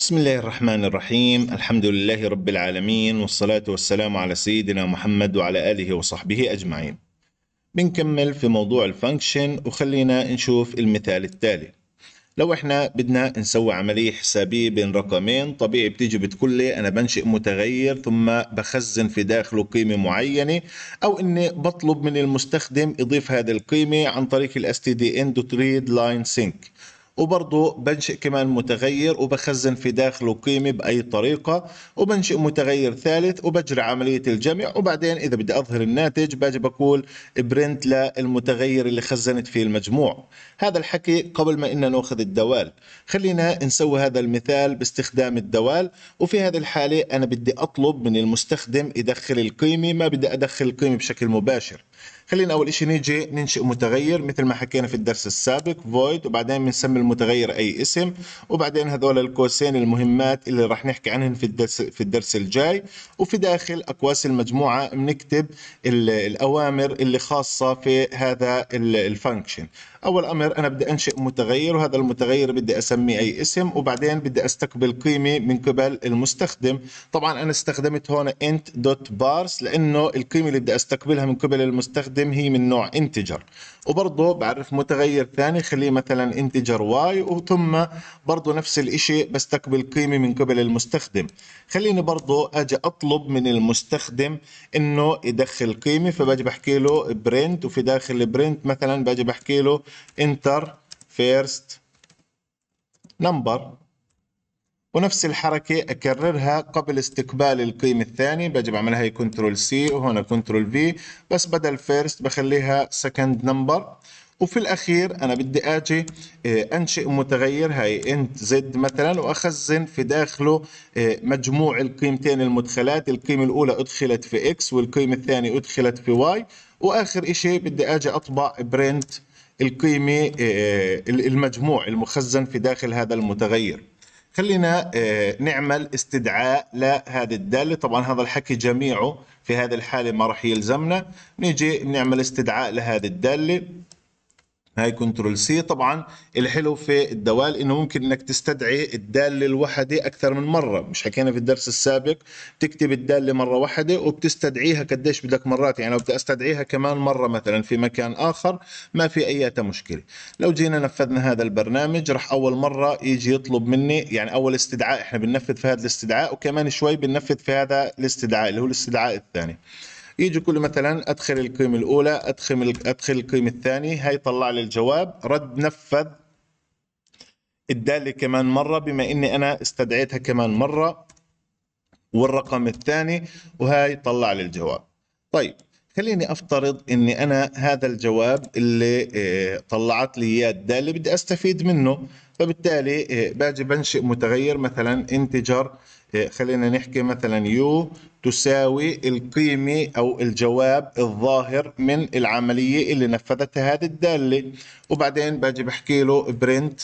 بسم الله الرحمن الرحيم الحمد لله رب العالمين والصلاة والسلام على سيدنا محمد وعلى آله وصحبه أجمعين بنكمل في موضوع الفانكشن وخلينا نشوف المثال التالي لو احنا بدنا نسوي عملية حسابية بين رقمين طبيعي بتيجي بتقول لي أنا بنشئ متغير ثم بخزن في داخله قيمة معينة أو إني بطلب من المستخدم يضيف هذه القيمة عن طريق ال stdn.readlineSync وبرضه بنشئ كمان متغير وبخزن في داخله قيمة بأي طريقة وبنشئ متغير ثالث وبجري عملية الجمع وبعدين إذا بدي أظهر الناتج باجي بقول برنت للمتغير اللي خزنت فيه المجموع هذا الحكي قبل ما إننا نأخذ الدوال خلينا نسوي هذا المثال باستخدام الدوال وفي هذه الحالة أنا بدي أطلب من المستخدم يدخل القيمة ما بدي أدخل القيمة بشكل مباشر خلينا اول شيء نيجي ننشئ متغير مثل ما حكينا في الدرس السابق void وبعدين بنسمي المتغير اي اسم وبعدين هذول القوسين المهمات اللي راح نحكي عنهم في الدرس في الدرس الجاي وفي داخل اقواس المجموعه بنكتب الاوامر اللي خاصه في هذا الفانكشن اول امر انا بدي انشئ متغير وهذا المتغير بدي اسميه اي اسم وبعدين بدي استقبل قيمه من قبل المستخدم طبعا انا استخدمت هون انت دوت بارس لانه القيمه اللي بدي استقبلها من قبل المستخدم هي من نوع انتجر وبرضه بعرف متغير ثاني خليه مثلا انتجر واي وثم برضه نفس الشيء بستقبل قيمه من قبل المستخدم خليني برضه اجي اطلب من المستخدم انه يدخل قيمه فباجي بحكي له برنت وفي داخل البرنت مثلا باجي بحكي له انتر فيرست نمبر ونفس الحركة أكررها قبل استقبال القيمة الثانية باجي بعملها هي كنترول سي وهنا كنترول في بس بدل فيرست بخليها سكند نمبر وفي الأخير أنا بدي أجي آه، أنشئ متغير هاي انت زد مثلا وأخزن في داخله آه، مجموع القيمتين المدخلات القيمة الأولى أدخلت في إكس والقيمة الثانية أدخلت في واي وآخر إشي بدي أجي أطبع برنت القيمة آه، آه، المجموع المخزن في داخل هذا المتغير خلينا آه، نعمل استدعاء لهذه الدالة طبعا هذا الحكي جميعه في هذه الحالة ما رح يلزمنا نيجي نعمل استدعاء لهذه الدالة هاي كنترول سي طبعا الحلو في الدوال انه ممكن انك تستدعي الداله الوحده اكثر من مره مش حكينا في الدرس السابق بتكتب الداله مره واحده وبتستدعيها قديش بدك مرات يعني لو بدي استدعيها كمان مره مثلا في مكان اخر ما في اي مشكله لو جينا نفذنا هذا البرنامج راح اول مره يجي يطلب مني يعني اول استدعاء احنا بننفذ في هذا الاستدعاء وكمان شوي بننفذ في هذا الاستدعاء اللي هو الاستدعاء الثاني يجي كل مثلا ادخل القيمه الاولى ادخل ادخل القيمه الثانيه هاي طلع لي الجواب رد نفذ الداله كمان مره بما اني انا استدعيتها كمان مره والرقم الثاني وهي طلع لي الجواب طيب خليني افترض اني انا هذا الجواب اللي آه، طلعت لي اياه الداله بدي استفيد منه فبالتالي آه، باجي بنشئ متغير مثلا انتجر آه، خلينا نحكي مثلا يو تساوي القيمة أو الجواب الظاهر من العملية اللي نفذتها هذه الدالة وبعدين باجي بحكي له برنت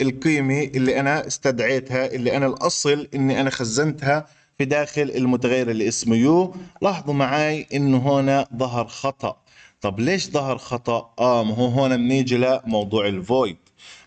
القيمة اللي أنا استدعيتها اللي أنا الأصل إني أنا خزنتها في داخل المتغير اللي اسمه يو لاحظوا معي انه هنا ظهر خطأ طب ليش ظهر خطأ؟ اه ما هو هنا بنيجي لموضوع الفويد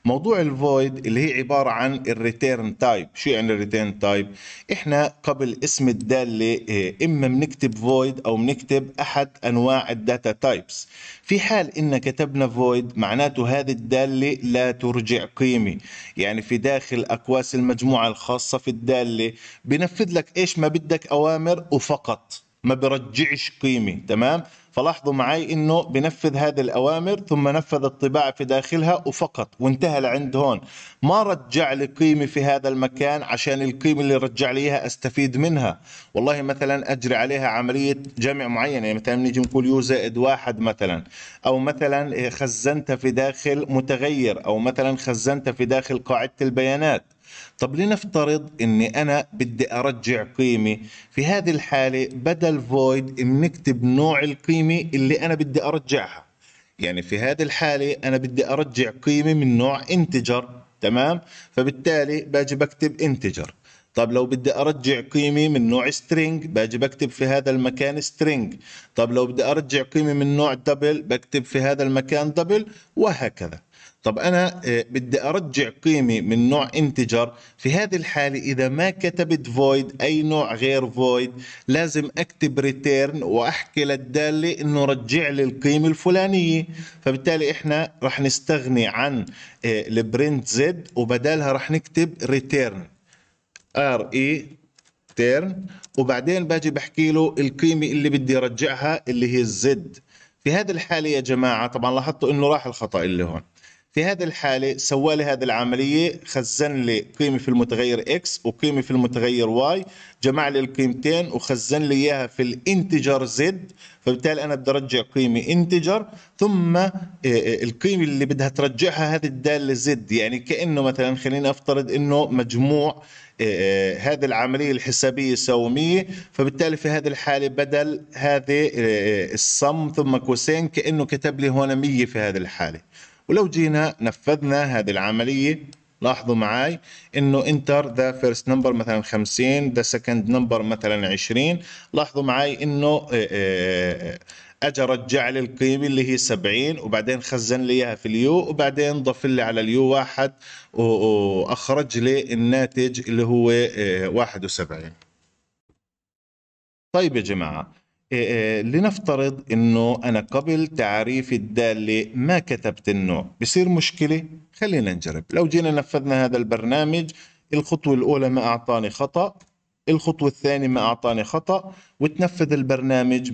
موضوع الفويد اللي هي عباره عن الريتيرن تايب شو يعني الريتيرن تايب احنا قبل اسم الداله آه، اما بنكتب فويد او بنكتب احد انواع الداتا تايبس في حال ان كتبنا فويد معناته هذه الداله لا ترجع قيمه يعني في داخل اكواس المجموعه الخاصه في الداله بنفذ لك ايش ما بدك اوامر وفقط ما برجعش قيمة تمام فلاحظوا معي انه بنفذ هذه الاوامر ثم نفذ الطباعة في داخلها وفقط وانتهى لعند هون ما رجع لي قيمة في هذا المكان عشان القيمة اللي رجع لي اياها استفيد منها والله مثلا اجري عليها عملية جمع معينة يعني مثلا نيجي نقول يو زائد واحد مثلا او مثلا خزنتها في داخل متغير او مثلا خزنتها في داخل قاعدة البيانات طب لنفترض اني انا بدي ارجع قيمه في هذه الحاله بدل void بنكتب نوع القيمه اللي انا بدي ارجعها يعني في هذه الحاله انا بدي ارجع قيمه من نوع انتجر تمام فبالتالي باجي بكتب انتجر طب لو بدي ارجع قيمه من نوع string باجي بكتب في هذا المكان string طب لو بدي ارجع قيمه من نوع double بكتب في هذا المكان double وهكذا طب انا آه، بدي ارجع قيمه من نوع انتجر في هذه الحاله اذا ما كتبت فويد اي نوع غير فويد لازم اكتب ريتيرن واحكي للداله انه رجع لي القيمه الفلانيه فبالتالي احنا رح نستغني عن آه، البرنت زد وبدالها رح نكتب ريتيرن ار اي تيرن وبعدين باجي بحكي له القيمه اللي بدي ارجعها اللي هي الزد في هذه الحاله يا جماعه طبعا لاحظتوا انه راح الخطا اللي هون في هذه الحالة سوى لي هذه العملية خزن لي قيمة في المتغير X وقيمة في المتغير Y جمع لي القيمتين وخزن لي إياها في الانتجر Z فبالتالي أنا بدي أرجع قيمة انتجر ثم آه، آه، القيمة اللي بدها ترجعها هذه الدالة Z يعني كأنه مثلا خليني أفترض أنه مجموع آه، هذه العملية الحسابية سومية فبالتالي في هذه الحالة بدل هذه الصم ثم كوسين كأنه كتب لي هنا 100 في هذه الحالة ولو جينا نفذنا هذه العملية لاحظوا معي انه انتر ذا فيرست نمبر مثلا 50 ذا سكند نمبر مثلا 20 لاحظوا معي انه آه، آه، آه، اجى رجع لي القيمه اللي هي 70 وبعدين خزن لي اياها في اليو وبعدين ضف لي على اليو واحد واخرج لي الناتج اللي هو 71 طيب يا جماعه إيه، إيه، لنفترض انه انا قبل تعريف الداله ما كتبت النوع بصير مشكله خلينا نجرب لو جينا نفذنا هذا البرنامج الخطوه الاولى ما اعطاني خطا الخطوه الثانيه ما اعطاني خطا وتنفذ البرنامج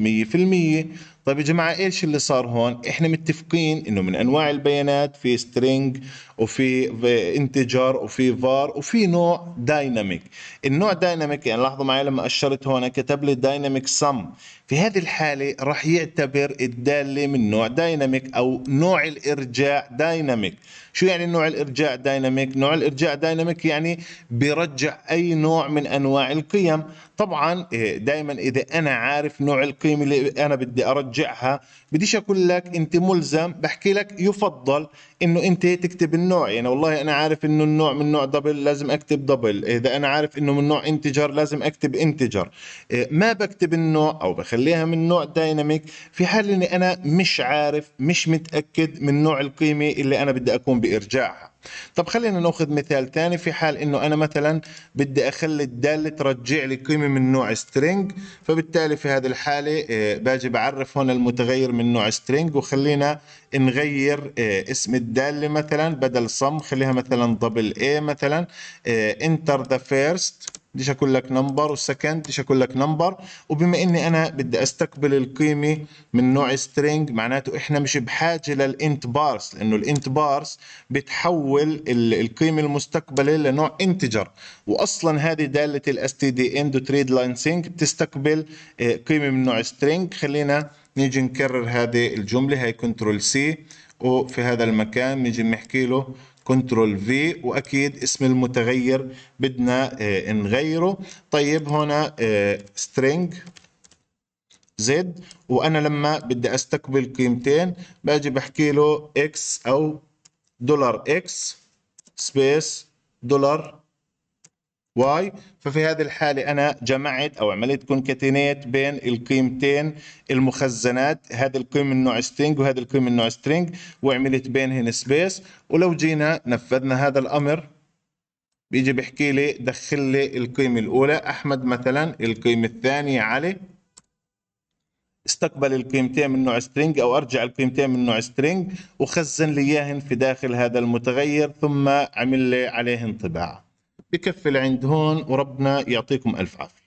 100% طيب يا جماعه ايش اللي صار هون احنا متفقين انه من انواع البيانات في سترينج وفي انتجر وفي فار وفي نوع دايناميك النوع دايناميك يعني لاحظوا معي لما اشرت هون كتب لي دايناميك سم في هذه الحاله راح يعتبر الداله من نوع دايناميك او نوع الارجاع دايناميك شو يعني نوع الارجاع دايناميك نوع الارجاع دايناميك يعني بيرجع اي نوع من انواع القيم طبعا إيه، دائما اذا انا عارف نوع القيمه اللي انا بدي ارجعها بديش اقول لك انت ملزم بحكي لك يفضل انه انت تكتب النوع يعني والله انا عارف انه النوع من نوع دبل لازم اكتب دبل اذا انا عارف انه من نوع انتجر لازم اكتب انتجر إيه، ما بكتب النوع او بخليها من نوع دايناميك في حال اني انا مش عارف مش متاكد من نوع القيمه اللي انا بدي اكون بارجاعها طب خلينا ناخذ مثال ثاني في حال انه انا مثلا بدي اخلي الداله ترجع لي قيمه من نوع سترينج فبالتالي في هذه الحاله آه، باجي بعرف هون المتغير من نوع سترينج وخلينا نغير آه، اسم الداله مثلا بدل صم خليها مثلا دبل اي مثلا انتر ذا فيرست بديش اقول لك نمبر وسكند بديش اقول لك نمبر وبما اني انا بدي استقبل القيمه من نوع سترينج معناته احنا مش بحاجه للانت بارس لانه الانت بارس بتحول القيمه المستقبله لنوع انتجر واصلا هذه داله الاس تي دي اند تريد لاين سينج بتستقبل آه، قيمه من نوع سترينج خلينا نيجي نكرر هذه الجمله هي كنترول سي وفي هذا المكان نيجي نحكي له كنترول في واكيد اسم المتغير بدنا آه، نغيره طيب هنا آه، string زد وانا لما بدي استقبل قيمتين باجي بحكي له اكس او دولار اكس سبيس دولار واي ففي هذه الحالة أنا جمعت أو عملت كونكاتينيت بين القيمتين المخزنات هذه القيمة من نوع سترينج وهذه القيمة من نوع سترينج وعملت بينهن سبيس ولو جينا نفذنا هذا الأمر بيجي بيحكي لي دخل لي القيمة الأولى أحمد مثلا القيمة الثانية علي استقبل القيمتين من نوع سترينج او ارجع القيمتين من نوع سترينج وخزن لي اياهن في داخل هذا المتغير ثم عمل لي عليهن طباعة بكفي لعند هون وربنا يعطيكم الف عافيه